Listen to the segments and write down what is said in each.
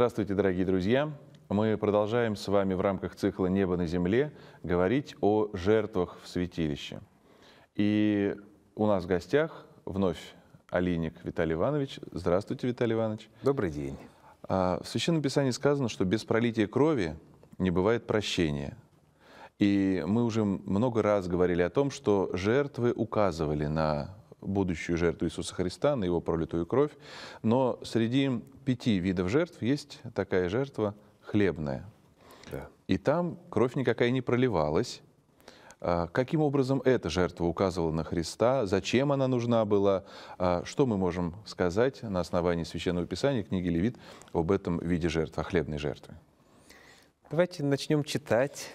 Здравствуйте, дорогие друзья! Мы продолжаем с вами в рамках цикла «Небо на земле» говорить о жертвах в святилище. И у нас в гостях вновь Алиник Виталий Иванович. Здравствуйте, Виталий Иванович. Добрый день. А, в Священном Писании сказано, что без пролития крови не бывает прощения. И мы уже много раз говорили о том, что жертвы указывали на будущую жертву Иисуса Христа, на его пролитую кровь. Но среди пяти видов жертв есть такая жертва хлебная. Да. И там кровь никакая не проливалась. А, каким образом эта жертва указывала на Христа, зачем она нужна была, а, что мы можем сказать на основании Священного Писания, книги Левит, об этом виде жертвы, о хлебной жертве? Давайте начнем читать,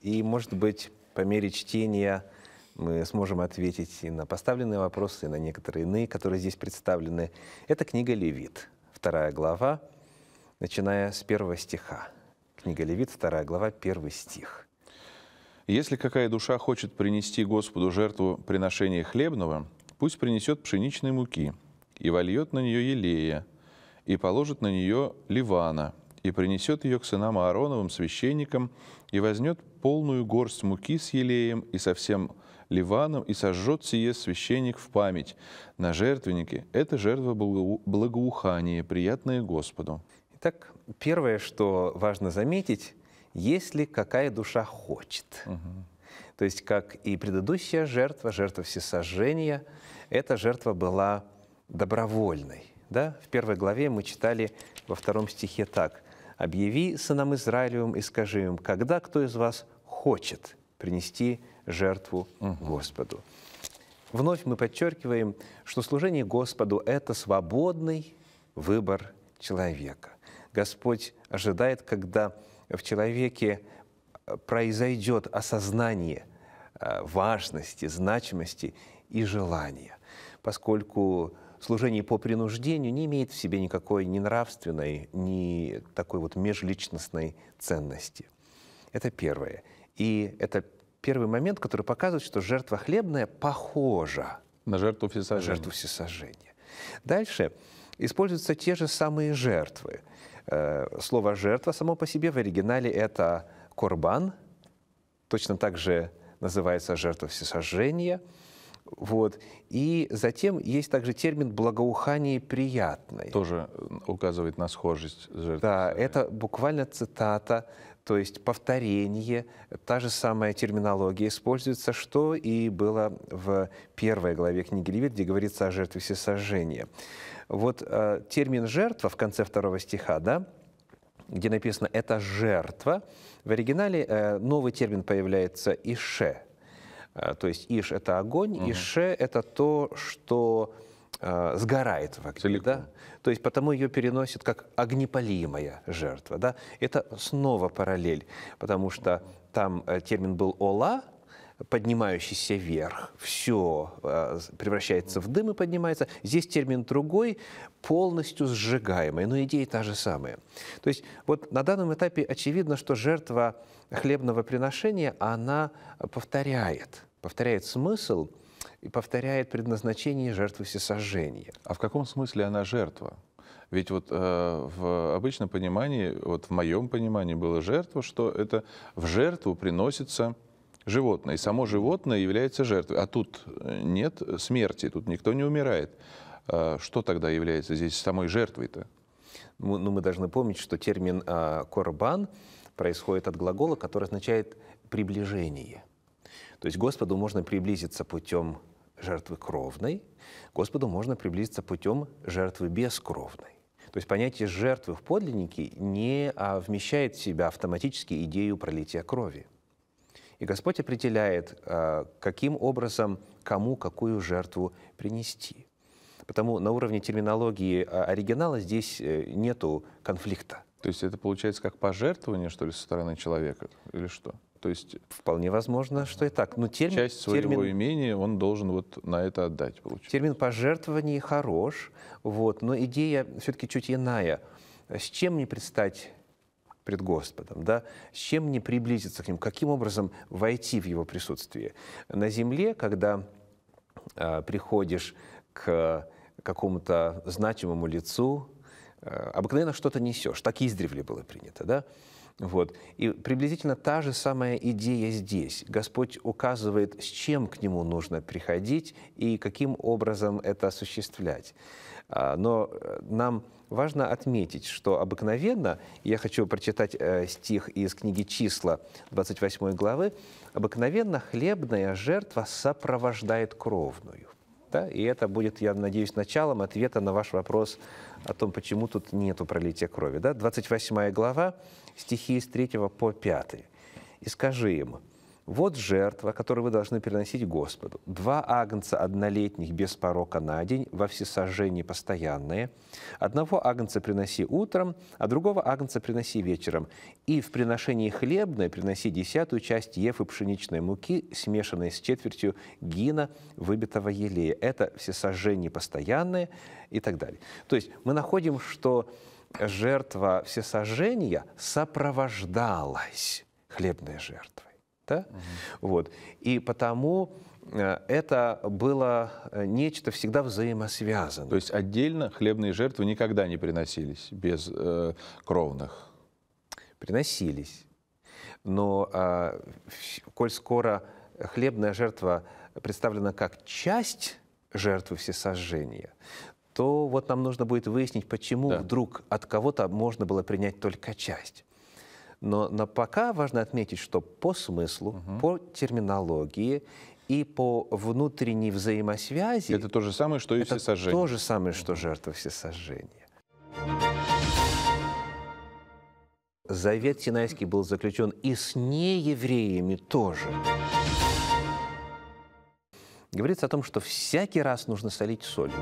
и, может быть, по мере чтения – мы сможем ответить и на поставленные вопросы, и на некоторые иные, которые здесь представлены. Это книга «Левит», вторая глава, начиная с первого стиха. Книга «Левит», вторая глава, первый стих. «Если какая душа хочет принести Господу жертву приношения хлебного, пусть принесет пшеничной муки и вольет на нее елея, и положит на нее ливана, и принесет ее к сынам Аароновым священникам, и вознет полную горсть муки с елеем и совсем Ливаном и сожжет сие священник в память. На жертвеннике это жертва благоухания, приятная Господу. Итак, первое, что важно заметить, если какая душа хочет. Угу. То есть, как и предыдущая жертва, жертва всесожжения, эта жертва была добровольной. Да? В первой главе мы читали во втором стихе так. «Объяви сынам Израилевым и скажи им, когда кто из вас хочет принести жертву Господу. Вновь мы подчеркиваем, что служение Господу – это свободный выбор человека. Господь ожидает, когда в человеке э, произойдет осознание э, важности, значимости и желания, поскольку служение по принуждению не имеет в себе никакой ни нравственной, ни такой вот межличностной ценности. Это первое. И это первый момент, который показывает, что жертва хлебная похожа на жертву всесожжения. На жертву всесожжения. Дальше используются те же самые жертвы. Э, слово «жертва» само по себе в оригинале это «корбан», точно так же называется «жертва всесожжения». Вот. И затем есть также термин «благоухание приятное». Тоже э, указывает на схожесть жертвы. Да, это буквально цитата то есть повторение, та же самая терминология используется, что и было в первой главе книги Левит, где говорится о жертве всесожжения. Вот э, термин «жертва» в конце второго стиха, да, где написано «это жертва», в оригинале э, новый термин появляется «ише», э, то есть «иш» — это огонь, угу. «ише» — это то, что Э, сгорает в огне. Целиком. Да? То есть потому ее переносят как огнепалимая жертва. Да? Это снова параллель, потому что там э, термин был «ола», поднимающийся вверх, все э, превращается в дым и поднимается. Здесь термин другой, полностью сжигаемый, но идеи та же самая. То есть вот на данном этапе очевидно, что жертва хлебного приношения, она повторяет, повторяет смысл – и повторяет предназначение жертвы всесожжения. А в каком смысле она жертва? Ведь вот э, в обычном понимании, вот в моем понимании было жертва, что это в жертву приносится животное. И само животное является жертвой. А тут э, нет смерти, тут никто не умирает. Э, что тогда является здесь самой жертвой-то? Ну, ну, мы должны помнить, что термин э, «корбан» происходит от глагола, который означает «приближение». То есть Господу можно приблизиться путем жертвы кровной, Господу можно приблизиться путем жертвы бескровной. То есть понятие жертвы в подлиннике не а, вмещает в себя автоматически идею пролития крови. И Господь определяет, а, каким образом кому какую жертву принести. Потому на уровне терминологии а, оригинала здесь э, нету конфликта. То есть это получается как пожертвование, что ли, со стороны человека, или что? То есть вполне возможно, что и так. Но термин, часть своего термин, имения он должен вот на это отдать. Получается. Термин пожертвований хорош, вот, но идея все-таки чуть иная. С чем мне предстать пред Господом, да, с чем мне приблизиться к Нему, каким образом войти в Его присутствие. На земле, когда э, приходишь к какому-то значимому лицу, э, обыкновенно что-то несешь, так издревле было принято, да, вот. И приблизительно та же самая идея здесь. Господь указывает, с чем к Нему нужно приходить и каким образом это осуществлять. А, но э, нам важно отметить, что обыкновенно, я хочу прочитать э, стих из книги «Числа» 28 главы, обыкновенно хлебная жертва сопровождает кровную. Да? И это будет, я надеюсь, началом ответа на ваш вопрос о том, почему тут нету пролития крови. Да? 28 глава, стихи из 3 по 5. «И скажи ему. Вот жертва, которую вы должны переносить Господу. Два агнца однолетних без порока на день, во всесожжении постоянные. Одного агнца приноси утром, а другого агнца приноси вечером. И в приношении хлебное приноси десятую часть ефы пшеничной муки, смешанной с четвертью гина, выбитого елея. Это всесожжение постоянное и так далее. То есть мы находим, что жертва всесожжения сопровождалась хлебной жертвой это. Угу. Вот. И потому э, это было э, нечто всегда взаимосвязанное. То есть отдельно хлебные жертвы никогда не приносились без э, кровных? Приносились. Но э, коль скоро хлебная жертва представлена как часть жертвы всесожжения, то вот нам нужно будет выяснить, почему да. вдруг от кого-то можно было принять только часть. Но, но пока важно отметить, что по смыслу, угу. по терминологии и по внутренней взаимосвязи... Это то же самое, что и это то же самое, что жертва всесожжения. Завет Синайский был заключен и с неевреями тоже. Говорится о том, что всякий раз нужно солить солью.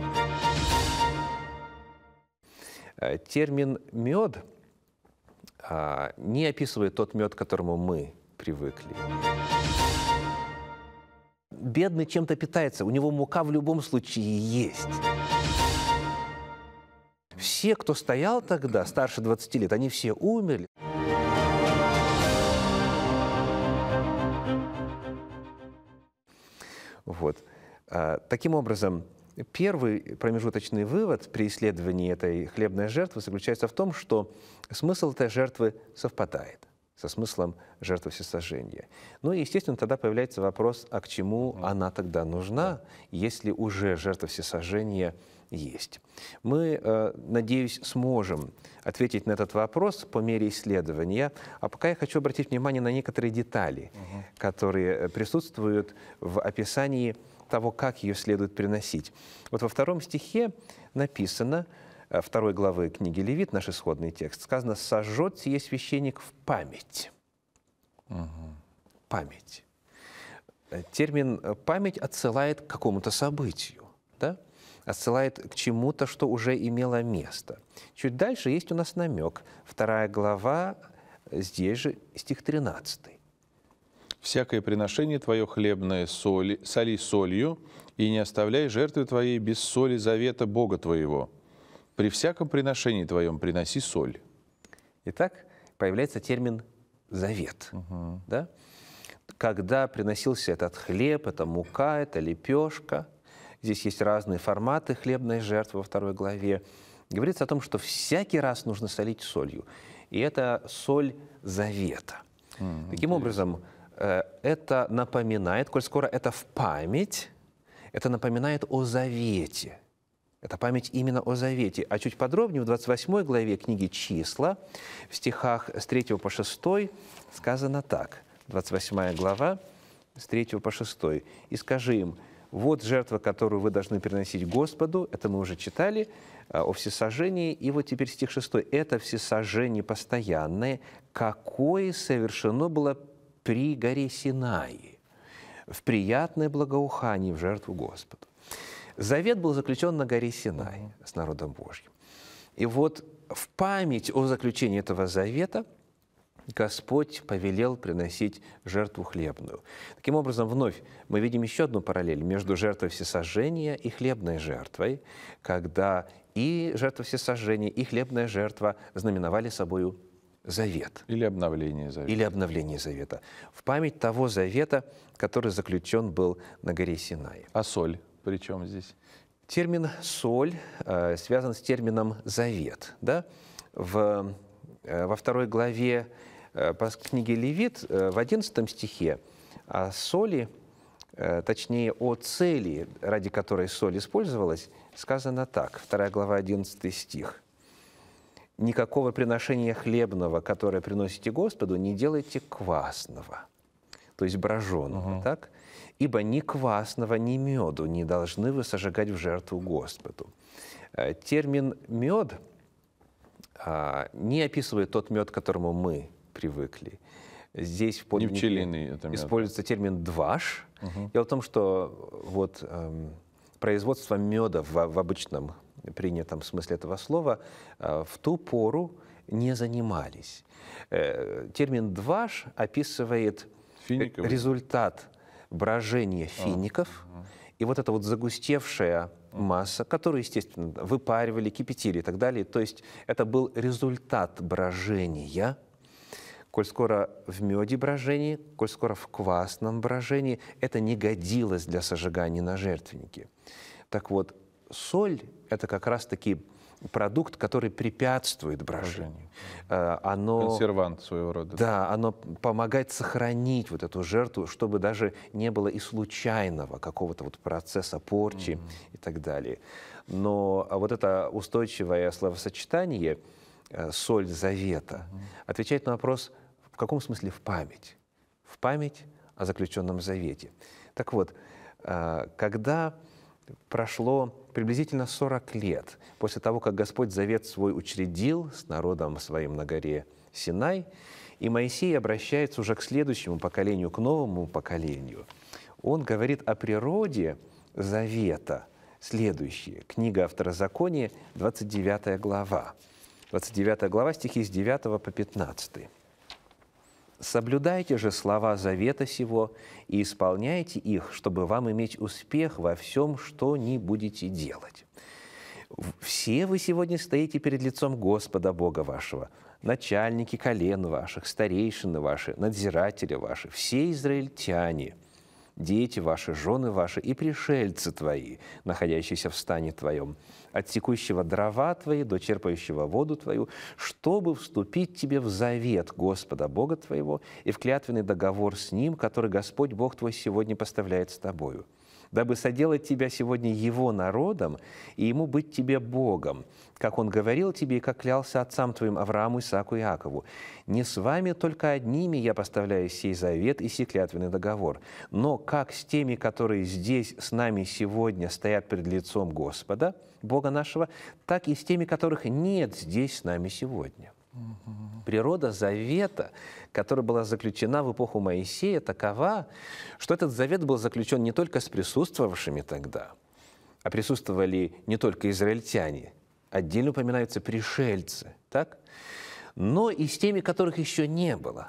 Э, термин «мед» А, не описывает тот мед, к которому мы привыкли. Бедный чем-то питается, у него мука в любом случае есть. Все, кто стоял тогда, старше 20 лет, они все умерли. Вот. А, таким образом, Первый промежуточный вывод при исследовании этой хлебной жертвы заключается в том, что смысл этой жертвы совпадает со смыслом жертвы всесожжения. Ну и, естественно, тогда появляется вопрос, а к чему mm она тогда нужна, если уже жертва всесожжения есть. Мы, э, надеюсь, сможем ответить на этот вопрос по мере исследования. А пока я хочу обратить внимание на некоторые детали, угу. которые присутствуют в описании того, как ее следует приносить. Вот во втором стихе написано, э, второй главы книги Левит, наш исходный текст, сказано «сожжет сие священник в память». Угу. Память. Э, термин э, «память» отсылает к какому-то событию, да? отсылает к чему-то, что уже имело место. Чуть дальше есть у нас намек. Вторая глава, здесь же стих 13 всякое приношение твое хлебное соли, соли солью, и не оставляй жертвы твоей без соли завета Бога твоего. При всяком приношении твоем приноси соль». Итак, появляется термин «завет». Угу. Да? Когда приносился этот хлеб, это мука, это лепешка, здесь есть разные форматы хлебной жертвы во второй главе, говорится о том, что всякий раз нужно солить солью. И это соль завета. Mm, Таким интересно. образом, Э, это напоминает, коль скоро это в память, это напоминает о завете. Это память именно о завете. А чуть подробнее в 28 главе книги «Числа» в стихах с 3 по 6 сказано так. 28 глава с 3 по 6. «И скажи им, вот жертва, которую вы должны приносить Господу, это мы уже читали, э, о всесожжении. И вот теперь стих 6. Это всесожжение постоянное, какое совершено было при горе Синаи, в приятное благоухание в жертву Господу. Завет был заключен на горе Синай с народом Божьим. И вот в память о заключении этого завета Господь повелел приносить жертву хлебную. Таким образом, вновь мы видим еще одну параллель между жертвой всесожжения и хлебной жертвой, когда и жертва всесожжения, и хлебная жертва знаменовали собою завет. Или обновление завета. Или обновление завета. В память того завета, который заключен был на горе Синай. А соль при чем здесь? Термин «соль» э, связан с термином «завет». Да? В, э, во второй главе э, по книге «Левит» э, в 11 стихе о соли, э, точнее, о цели, ради которой соль использовалась, сказано так. Вторая глава, 11 стих – никакого приношения хлебного, которое приносите Господу, не делайте квасного, то есть броженого, угу. так? Ибо ни квасного, ни меду не должны вы сожигать в жертву Господу. Э, термин «мед» а, не описывает тот мед, к которому мы привыкли. Здесь в подлиннике пчелиный, используется термин «дваш». Угу. Дело в том, что вот, эм, производство меда в, в обычном принятом смысле этого слова, э, в ту пору не занимались. Э, термин «дваж» описывает э, Финиковый. результат брожения а, фиников, а, ага. и вот эта вот загустевшая масса, которую, естественно, выпаривали, кипятили и так далее. То есть это был результат брожения, коль скоро в меде брожении, коль скоро в квасном брожении, это не годилось для сожигания на жертвеннике. Так вот, соль – это как раз-таки продукт, который препятствует брожению. Э, оно, Консервант своего рода. Да, оно помогает сохранить вот эту жертву, чтобы даже не было и случайного какого-то вот процесса порчи mm-hmm. и так далее. Но вот это устойчивое словосочетание э, «соль завета» mm-hmm. отвечает на вопрос, в каком смысле в память? В память о заключенном завете. Так вот, э, когда прошло приблизительно 40 лет после того, как Господь завет свой учредил с народом своим на горе Синай, и Моисей обращается уже к следующему поколению, к новому поколению. Он говорит о природе завета. Следующее. Книга Второзакония, 29 глава. 29 глава, стихи с 9 по 15. Соблюдайте же слова завета сего и исполняйте их, чтобы вам иметь успех во всем, что не будете делать. Все вы сегодня стоите перед лицом Господа Бога вашего, начальники колен ваших, старейшины ваши, надзиратели ваши, все израильтяне – дети ваши, жены ваши и пришельцы твои, находящиеся в стане твоем, от текущего дрова твои до черпающего воду твою, чтобы вступить тебе в завет Господа Бога твоего и в клятвенный договор с Ним, который Господь Бог твой сегодня поставляет с тобою – дабы соделать тебя сегодня Его народом и Ему быть тебе Богом, как Он говорил тебе и как клялся отцам твоим Аврааму, Исааку и Иакову. Не с вами только одними я поставляю сей завет и сей клятвенный договор, но как с теми, которые здесь с нами сегодня стоят пред лицом Господа, Бога нашего, так и с теми, которых нет здесь с нами сегодня». Природа завета, которая была заключена в эпоху Моисея, такова, что этот завет был заключен не только с присутствовавшими тогда, а присутствовали не только израильтяне, отдельно упоминаются пришельцы, так? но и с теми, которых еще не было.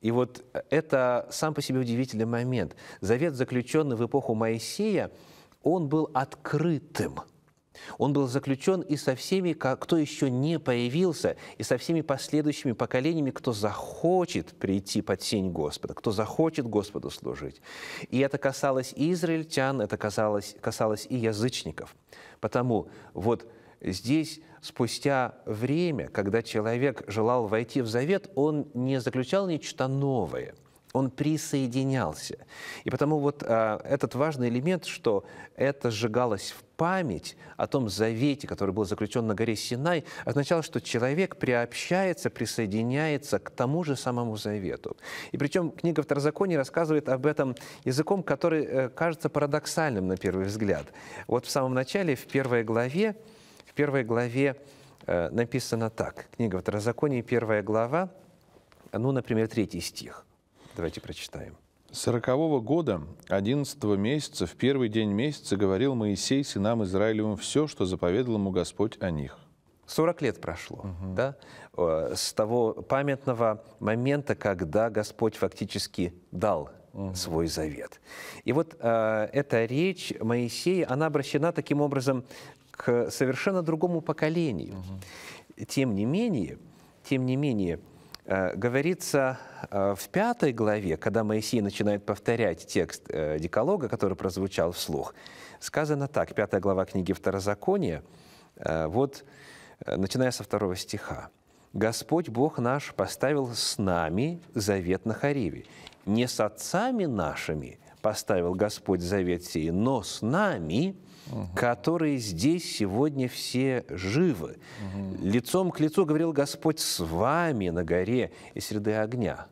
И вот э, это сам по себе удивительный момент. Завет, заключенный в эпоху Моисея, он был открытым – он был заключен и со всеми, кто еще не появился, и со всеми последующими поколениями, кто захочет прийти под сень Господа, кто захочет Господу служить. И это касалось и израильтян, это касалось, касалось и язычников. Потому вот здесь спустя время, когда человек желал войти в завет, он не заключал нечто новое – он присоединялся. И потому вот а, этот важный элемент, что это сжигалось в память о том завете, который был заключен на горе Синай, означало, что человек приобщается, присоединяется к тому же самому завету. И причем книга Второзакония рассказывает об этом языком, который э, кажется парадоксальным на первый взгляд. Вот в самом начале, в первой главе, в первой главе э, написано так. Книга Второзакония, первая глава, ну, например, третий стих – Давайте прочитаем. Сорокового года, одиннадцатого месяца, в первый день месяца говорил Моисей сынам Израилевым все, что заповедал ему Господь о них. Сорок лет прошло, угу. да, э, с того памятного момента, когда Господь фактически дал свой завет. И вот э, эта речь Моисея, она обращена таким образом к совершенно другому поколению. Угу. Тем не менее, тем не менее, Э, говорится э, в пятой главе, когда Моисей начинает повторять текст э, декалога, который прозвучал вслух, сказано так, пятая глава книги Второзакония, вот начиная со второго стиха. «Господь Бог наш поставил с нами завет на Хариве. Не с отцами нашими поставил Господь завет сей, но с нами, угу. которые здесь сегодня все живы. Угу. Лицом к лицу говорил Господь с вами на горе и среды огня.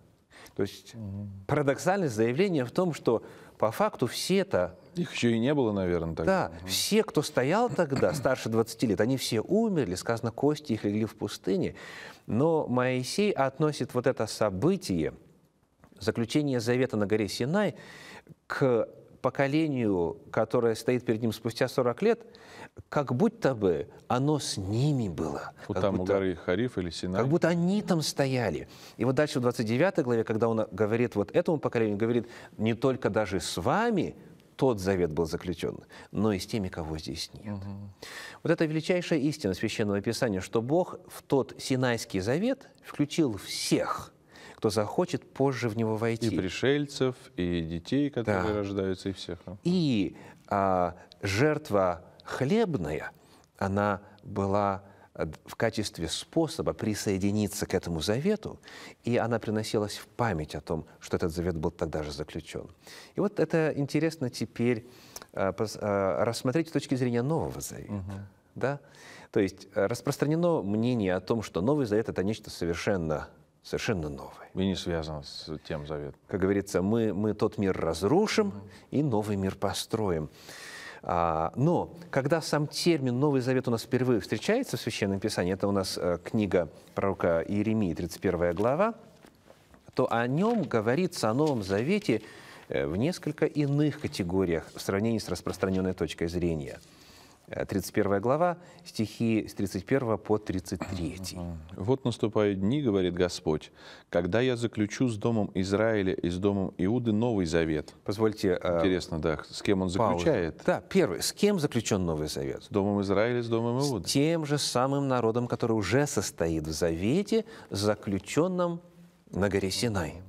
То есть угу. парадоксальность заявления в том, что по факту все это Их еще и не было, наверное, тогда. Да, все, кто стоял тогда, старше 20 лет, они все умерли, сказано, кости их легли в пустыне. Но Моисей относит вот это событие, заключение завета на горе Синай, к поколению, которое стоит перед ним спустя 40 лет, как будто бы оно с ними было. Вот как там будто, у горы Хариф или Синай. Как будто они там стояли. И вот дальше в 29 главе, когда он говорит вот этому поколению, говорит, не только даже с вами тот завет был заключен, но и с теми, кого здесь нет. Угу. Вот это величайшая истина Священного Писания, что Бог в тот Синайский завет включил всех – кто захочет позже в него войти. И пришельцев, и детей, которые да. рождаются, и всех. И а, жертва хлебная, она была э, в качестве способа присоединиться к этому завету, и она приносилась в память о том, что этот завет был тогда же заключен. И вот это интересно теперь э, э, рассмотреть с точки зрения Нового Завета. Угу. Да? То есть распространено мнение о том, что Новый Завет – это нечто совершенно совершенно новый. И не связан с тем Заветом. Как говорится, мы, мы тот мир разрушим и новый мир построим. А, но когда сам термин «Новый Завет» у нас впервые встречается в Священном Писании, это у нас э, книга пророка Иеремии, 31 глава, то о нем говорится, о Новом Завете, э, в несколько иных категориях в сравнении с распространенной точкой зрения – 31 э, глава, стихи с 31 по 33. «Вот наступают дни, — говорит Господь, — когда я заключу с Домом Израиля и с Домом Иуды Новый Завет». Позвольте... Э, Интересно, да, с кем он заключает? Пауза. Да, первый, с кем заключен Новый Завет? С Домом Израиля и с Домом Иуды. С тем же самым народом, который уже состоит в Завете, заключенном на горе Синай.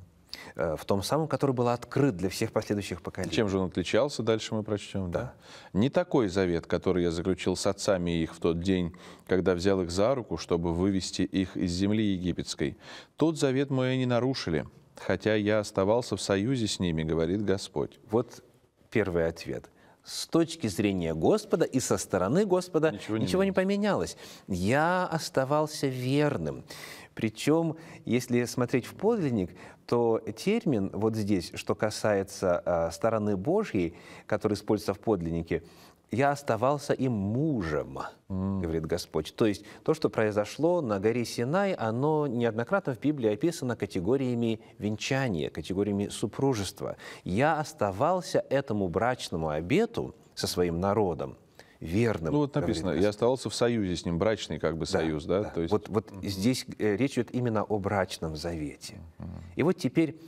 Э, в том самом, который был открыт для всех последующих поколений. Чем же он отличался, дальше мы прочтем. Да. да? Не такой завет, который я заключил с отцами их в тот день, когда взял их за руку, чтобы вывести их из земли египетской. Тот завет мой они нарушили, хотя я оставался в союзе с ними, говорит Господь. Вот первый ответ – с точки зрения Господа и со стороны Господа ничего не, ничего не поменялось. Я оставался верным. Причем, если смотреть в подлинник, что термин вот здесь, что касается э, стороны Божьей, который используется в подлиннике, я оставался им мужем, mm. говорит Господь. То есть то, что произошло на горе Синай, оно неоднократно в Библии описано категориями венчания, категориями супружества. Я оставался этому брачному обету со своим народом верным. Ну вот написано, я оставался в союзе с ним, брачный как бы да, союз, да? да. То есть... Вот, вот mm-hmm. здесь э, речь идет именно о брачном завете. Mm-hmm. И вот теперь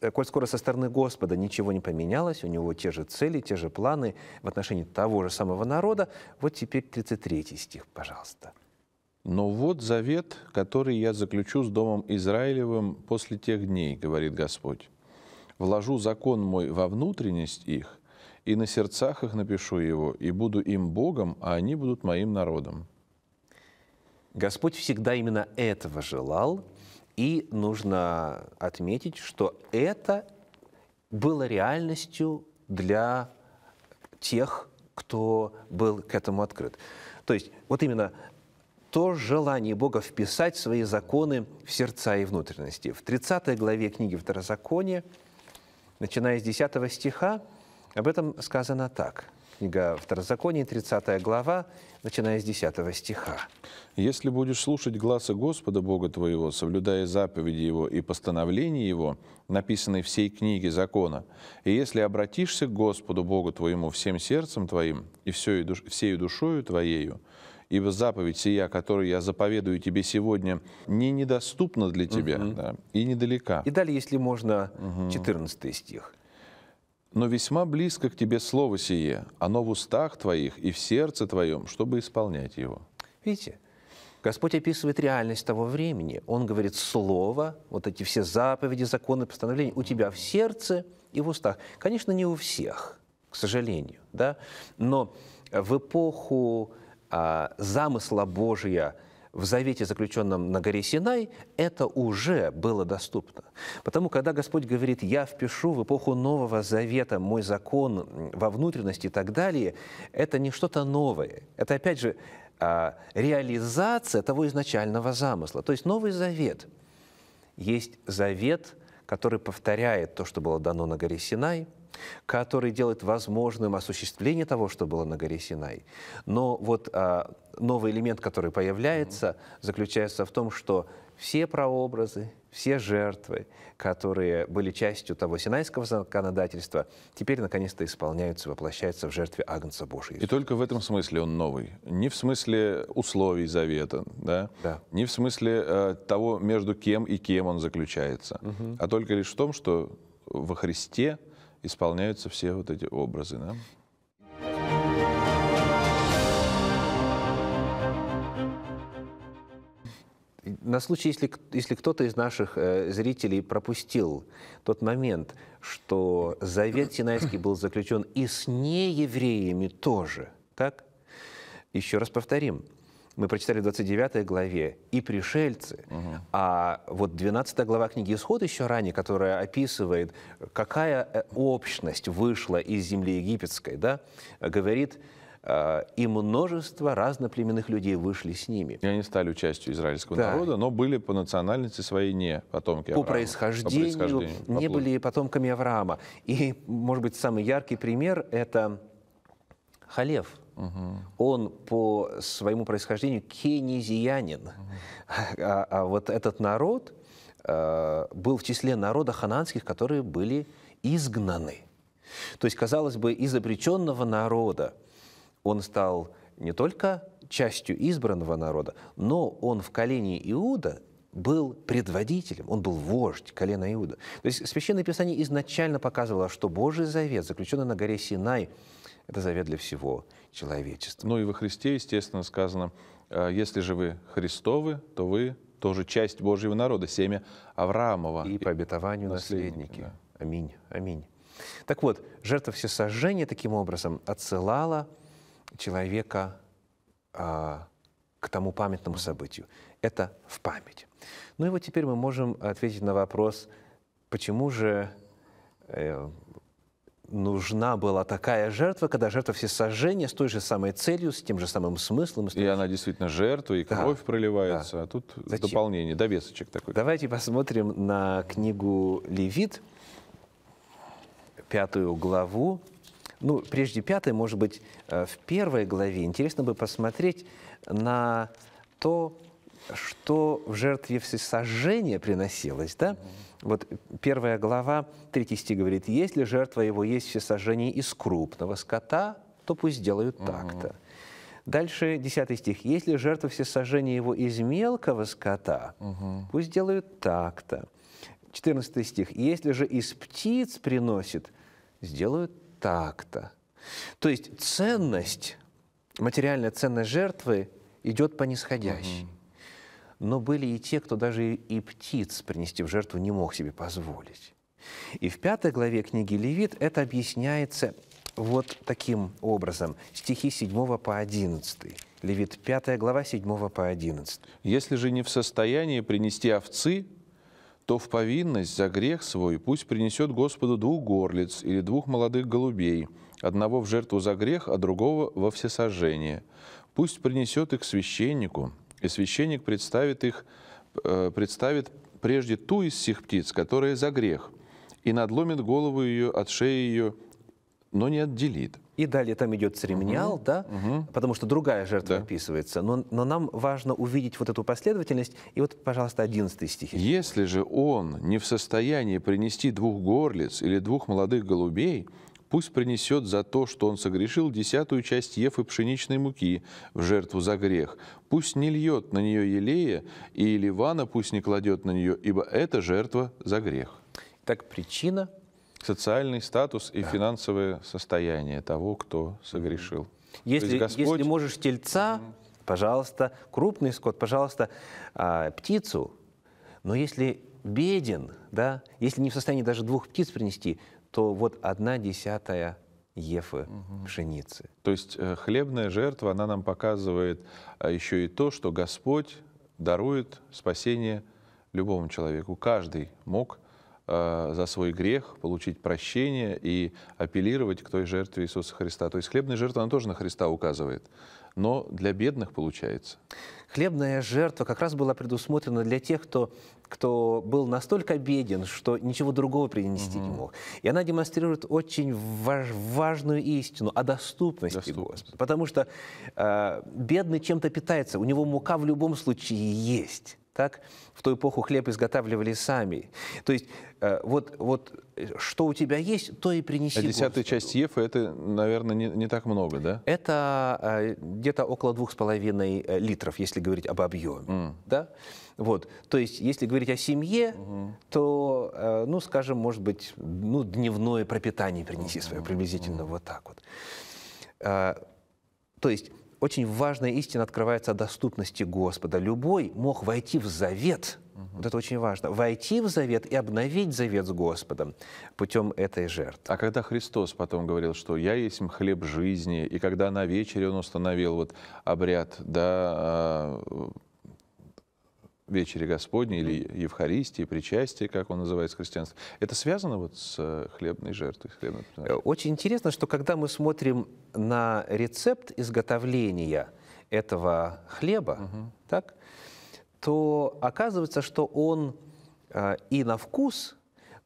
э, коль скоро со стороны Господа ничего не поменялось, у него те же цели, те же планы в отношении того же самого народа, вот теперь 33 стих, пожалуйста. «Но вот завет, который я заключу с Домом Израилевым после тех дней, — говорит Господь, — вложу закон мой во внутренность их и на сердцах их напишу его, и буду им Богом, а они будут моим народом». Господь всегда именно этого желал, и нужно отметить, что это было реальностью для тех, кто был к этому открыт. То есть вот именно то желание Бога вписать свои законы в сердца и внутренности. В 30 главе книги Второзакония, начиная с 10 стиха, об этом сказано так. Книга Второзаконие, 30 глава, начиная с 10 стиха. «Если будешь слушать глаза Господа Бога твоего, соблюдая заповеди Его и постановления Его, написанные всей книге закона, и если обратишься к Господу Богу твоему всем сердцем твоим и всею, душ, всею душою твоею, ибо заповедь сия, которую я заповедую тебе сегодня, не недоступна для тебя угу. да, и недалека». И далее, если можно, 14 стих но весьма близко к тебе слово сие, оно в устах твоих и в сердце твоем, чтобы исполнять его». Видите, Господь описывает реальность того времени. Он говорит слово, вот эти все заповеди, законы, постановления у тебя в сердце и в устах. Конечно, не у всех, к сожалению, да? но в эпоху а, замысла Божия – в завете, заключенном на горе Синай, это уже было доступно. Потому когда Господь говорит, я впишу в эпоху Нового Завета мой закон во внутренности и так далее, это не что-то новое. Это, опять же, а, реализация того изначального замысла. То есть Новый Завет есть завет, который повторяет то, что было дано на горе Синай, который делает возможным осуществление того, что было на горе Синай. Но вот а, новый элемент, который появляется, mm -hmm. заключается в том, что все прообразы, все жертвы, которые были частью того синайского законодательства, теперь наконец-то исполняются, воплощаются в жертве Агнца Божьего. И только в этом смысле он новый. Не в смысле условий завета, да? Да. не в смысле э, того, между кем и кем он заключается, угу. а только лишь в том, что во Христе исполняются все вот эти образы. Да? на случай, если, если кто-то из наших э, зрителей пропустил тот момент, что завет Синайский был заключен и с неевреями тоже, так? Еще раз повторим. Мы прочитали в 29 главе «И пришельцы», угу. а вот 12 глава книги «Исход» еще ранее, которая описывает, какая э, общность вышла из земли египетской, да, говорит Э, и множество разноплеменных людей вышли с ними. И они стали частью израильского да. народа, но были по национальности своей не потомки Авраама. По происхождению, по происхождению по не были потомками Авраама. И, может быть, самый яркий пример – это Халев. Угу. Он по своему происхождению кенезиянин. Угу. А, а вот этот народ э, был в числе народа хананских, которые были изгнаны. То есть, казалось бы, из обреченного народа, он стал не только частью избранного народа, но он в колене Иуда был предводителем, он был вождь колена Иуда. То есть Священное Писание изначально показывало, что Божий завет, заключенный на горе Синай, это завет для всего человечества. Ну и во Христе, естественно, сказано, «Э, если же вы Христовы, то вы тоже часть Божьего народа, семя Авраамова. И по обетованию наследники. наследники. Да. Аминь, аминь. Так вот, жертва всесожжения таким образом отсылала человека а, к тому памятному событию. Это в память. Ну и вот теперь мы можем ответить на вопрос, почему же э, нужна была такая жертва, когда жертва всесожжения с той же самой целью, с тем же самым смыслом. И, и она действительно жертва, и да, кровь проливается, да. а тут Зачем? дополнение, довесочек такой. Давайте посмотрим на книгу «Левит», пятую главу, ну, прежде пятой, может быть, э, в первой главе интересно бы посмотреть на то, что в жертве всесожжения приносилось, да? Вот первая глава, третий стих говорит, «Если жертва его есть всесожжение из крупного скота, то пусть делают так-то». Дальше 10 стих. «Если жертва всесожжения его из мелкого скота, угу. пусть делают так-то». 14 стих. «Если же из птиц приносит, сделают так-то. То есть ценность, материальная ценность жертвы идет по нисходящей. Угу. Но были и те, кто даже и птиц принести в жертву не мог себе позволить. И в пятой главе книги Левит это объясняется вот таким образом. Стихи 7 по 11. Левит 5 глава 7 по 11. «Если же не в состоянии принести овцы, то в повинность за грех свой пусть принесет Господу двух горлиц или двух молодых голубей, одного в жертву за грех, а другого во всесожжение. Пусть принесет их священнику, и священник представит их, э, представит прежде ту из всех птиц, которая за грех, и надломит голову ее от шеи ее, но не отделит. И далее там идет церемониал, угу, да, угу. потому что другая жертва да. описывается. Но, но нам важно увидеть вот эту последовательность. И вот, пожалуйста, 11 стих. Если же он не в состоянии принести двух горлиц или двух молодых голубей, пусть принесет за то, что он согрешил, десятую часть ев пшеничной муки в жертву за грех. Пусть не льет на нее елея, и ливана пусть не кладет на нее, ибо это жертва за грех. Так причина – социальный статус и да. финансовое состояние того, кто согрешил. Если, Господь... если можешь тельца, пожалуйста, крупный скот, пожалуйста, а, птицу. Но если беден, да, если не в состоянии даже двух птиц принести, то вот одна десятая Ефы угу. пшеницы. То есть э, хлебная жертва, она нам показывает а, еще и то, что Господь дарует спасение любому человеку. Каждый мог Э, за свой грех, получить прощение и апеллировать к той жертве Иисуса Христа. То есть хлебная жертва, она тоже на Христа указывает, но для бедных получается. Хлебная жертва как раз была предусмотрена для тех, кто, кто был настолько беден, что ничего другого принести угу. не мог. И она демонстрирует очень важ, важную истину о доступности, доступности. Господа. Потому что э, бедный чем-то питается, у него мука в любом случае есть. Так? В ту эпоху хлеб изготавливали сами. То есть э, вот, вот э, что у тебя есть, то и принеси. А десятая Господу. часть ЕФ это, наверное, не, не так много, да? Это э, где-то около двух с половиной литров, если говорить об объеме. Mm. Да? Вот. То есть, если говорить о семье, угу. Uh -huh. то, ну, скажем, может быть, ну, дневное пропитание принеси свое, приблизительно угу. Uh вот так вот. То есть очень важная истина открывается о доступности Господа. Любой мог войти в завет, угу. вот это очень важно, войти в завет и обновить завет с Господом путем этой жертвы. А когда Христос потом говорил, что «я есть хлеб жизни», и когда на вечере Он установил вот обряд да, а, вечере Господней или Евхаристии, Причастие, как он называется христианство, это связано вот с э, хлебной жертвой? С хлебной э, Очень интересно, что когда мы смотрим на рецепт изготовления этого хлеба, угу. так, то оказывается, что он э, и на вкус,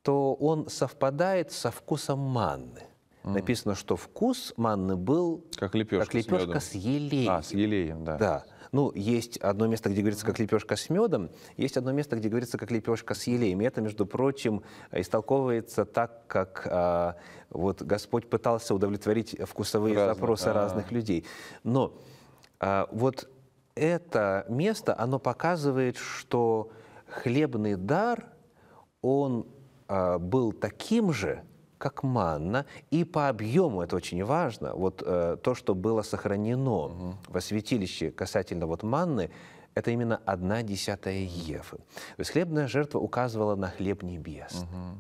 то он совпадает со вкусом манны. Угу. Написано, что вкус манны был как лепешка, как лепешка с, с елеем. А, с елеем, да. Да ну, есть одно место, где говорится, как лепешка с медом, есть одно место, где говорится, как лепешка с елеем. И это, между прочим, истолковывается так, как а, вот Господь пытался удовлетворить вкусовые Разных, запросы а -а. разных людей. Но а, вот это место, оно показывает, что хлебный дар, он а, был таким же, как манна, и по объему, это очень важно, вот э, то, что было сохранено угу. Mm во святилище касательно вот манны, это именно одна десятая ефы То есть хлебная жертва указывала на хлеб небес Угу. Mm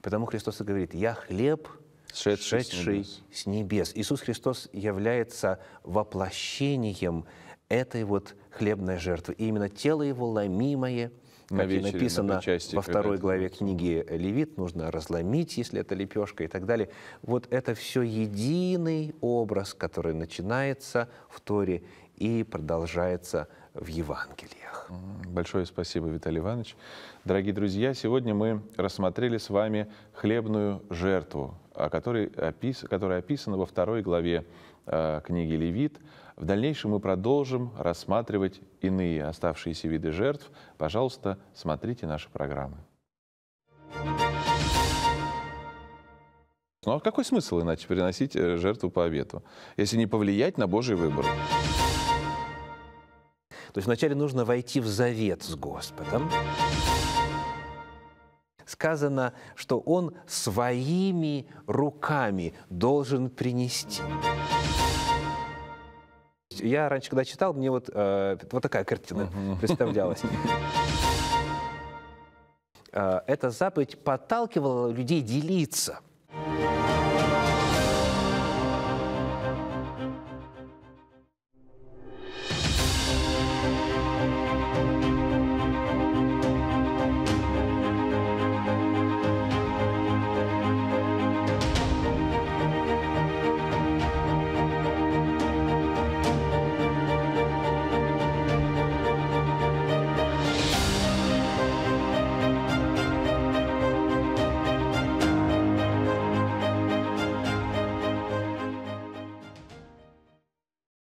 потому Христос и говорит, я хлеб, шедший, шедший с, небес. с небес. Иисус Христос является воплощением этой вот хлебной жертвы. И именно тело его ломимое – на как вечере, и написано на причастии, во второй главе книги Левит, нужно разломить, если это лепешка и так далее. Вот это все единый образ, который начинается в Торе и продолжается в Евангелиях. Большое спасибо, Виталий Иванович. Дорогие друзья, сегодня мы рассмотрели с вами хлебную жертву, о которой опис которая описана во второй главе э, книги Левит. В дальнейшем мы продолжим рассматривать иные оставшиеся виды жертв. Пожалуйста, смотрите наши программы. Ну а какой смысл иначе приносить э, жертву по обету, если не повлиять на Божий выбор? То есть вначале нужно войти в завет с Господом. Сказано, что Он своими руками должен принести. Я раньше, когда читал, мне вот, э, вот такая картина uh-huh. представлялась. Э, эта заповедь подталкивала людей делиться.